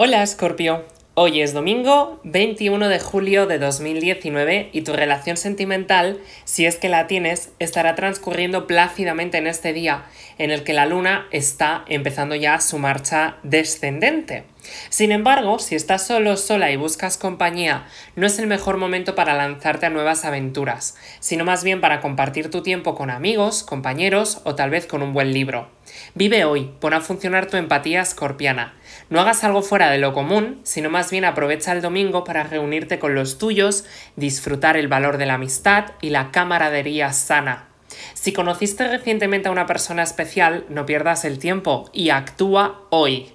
Hola Scorpio, hoy es domingo 21 de julio de 2019 y tu relación sentimental, si es que la tienes, estará transcurriendo plácidamente en este día en el que la luna está empezando ya su marcha descendente. Sin embargo, si estás solo sola y buscas compañía, no es el mejor momento para lanzarte a nuevas aventuras, sino más bien para compartir tu tiempo con amigos, compañeros o tal vez con un buen libro. Vive hoy, pon a funcionar tu empatía escorpiana no hagas algo fuera de lo común, sino más bien aprovecha el domingo para reunirte con los tuyos, disfrutar el valor de la amistad y la camaradería sana. Si conociste recientemente a una persona especial, no pierdas el tiempo y actúa hoy.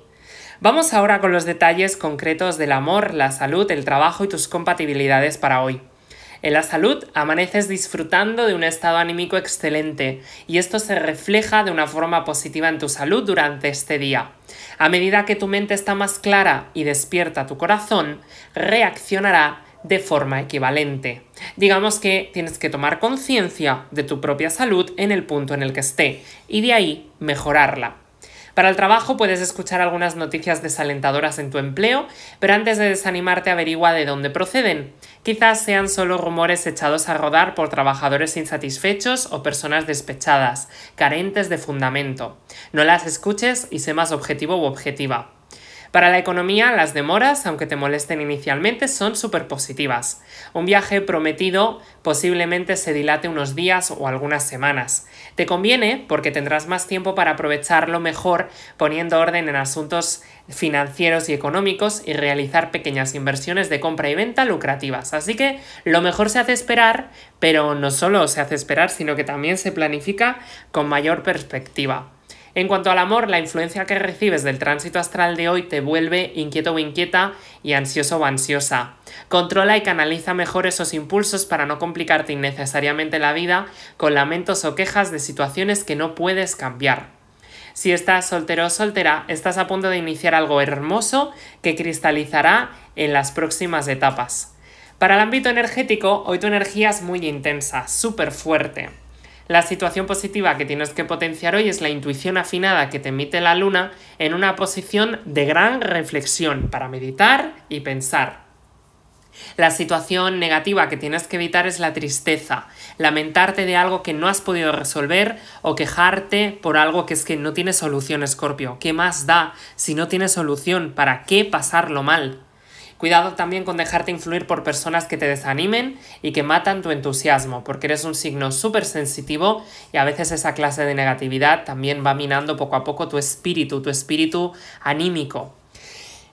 Vamos ahora con los detalles concretos del amor, la salud, el trabajo y tus compatibilidades para hoy. En la salud amaneces disfrutando de un estado anímico excelente y esto se refleja de una forma positiva en tu salud durante este día. A medida que tu mente está más clara y despierta tu corazón, reaccionará de forma equivalente. Digamos que tienes que tomar conciencia de tu propia salud en el punto en el que esté y de ahí mejorarla. Para el trabajo puedes escuchar algunas noticias desalentadoras en tu empleo, pero antes de desanimarte averigua de dónde proceden. Quizás sean solo rumores echados a rodar por trabajadores insatisfechos o personas despechadas, carentes de fundamento. No las escuches y sé más objetivo u objetiva. Para la economía, las demoras, aunque te molesten inicialmente, son súper positivas. Un viaje prometido posiblemente se dilate unos días o algunas semanas. Te conviene porque tendrás más tiempo para aprovecharlo mejor poniendo orden en asuntos financieros y económicos y realizar pequeñas inversiones de compra y venta lucrativas. Así que lo mejor se hace esperar, pero no solo se hace esperar, sino que también se planifica con mayor perspectiva. En cuanto al amor, la influencia que recibes del tránsito astral de hoy te vuelve inquieto o inquieta y ansioso o ansiosa. Controla y canaliza mejor esos impulsos para no complicarte innecesariamente la vida con lamentos o quejas de situaciones que no puedes cambiar. Si estás soltero o soltera, estás a punto de iniciar algo hermoso que cristalizará en las próximas etapas. Para el ámbito energético, hoy tu energía es muy intensa, súper fuerte. La situación positiva que tienes que potenciar hoy es la intuición afinada que te emite la luna en una posición de gran reflexión para meditar y pensar. La situación negativa que tienes que evitar es la tristeza, lamentarte de algo que no has podido resolver o quejarte por algo que es que no tiene solución, Escorpio. ¿Qué más da si no tiene solución? ¿Para qué pasarlo mal? Cuidado también con dejarte influir por personas que te desanimen y que matan tu entusiasmo, porque eres un signo súper sensitivo y a veces esa clase de negatividad también va minando poco a poco tu espíritu, tu espíritu anímico.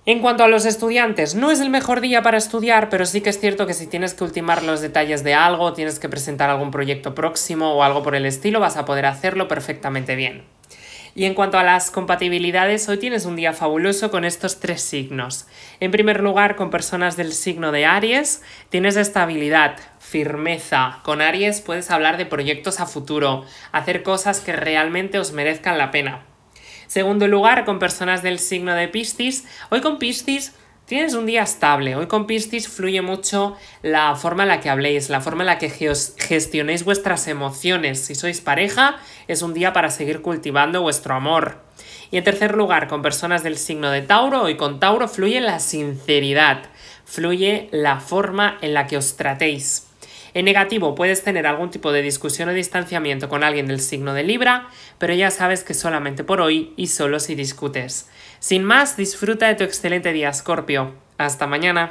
En cuanto a los estudiantes, no es el mejor día para estudiar, pero sí que es cierto que si tienes que ultimar los detalles de algo, tienes que presentar algún proyecto próximo o algo por el estilo, vas a poder hacerlo perfectamente bien. Y en cuanto a las compatibilidades, hoy tienes un día fabuloso con estos tres signos. En primer lugar, con personas del signo de Aries, tienes estabilidad, firmeza. Con Aries puedes hablar de proyectos a futuro, hacer cosas que realmente os merezcan la pena. Segundo lugar, con personas del signo de Piscis. Hoy con Piscis Tienes un día estable. Hoy con Piscis fluye mucho la forma en la que habléis, la forma en la que gestionéis vuestras emociones. Si sois pareja, es un día para seguir cultivando vuestro amor. Y en tercer lugar, con personas del signo de Tauro, hoy con Tauro fluye la sinceridad, fluye la forma en la que os tratéis. En negativo puedes tener algún tipo de discusión o distanciamiento con alguien del signo de Libra, pero ya sabes que solamente por hoy y solo si discutes. Sin más, disfruta de tu excelente día, Scorpio. Hasta mañana.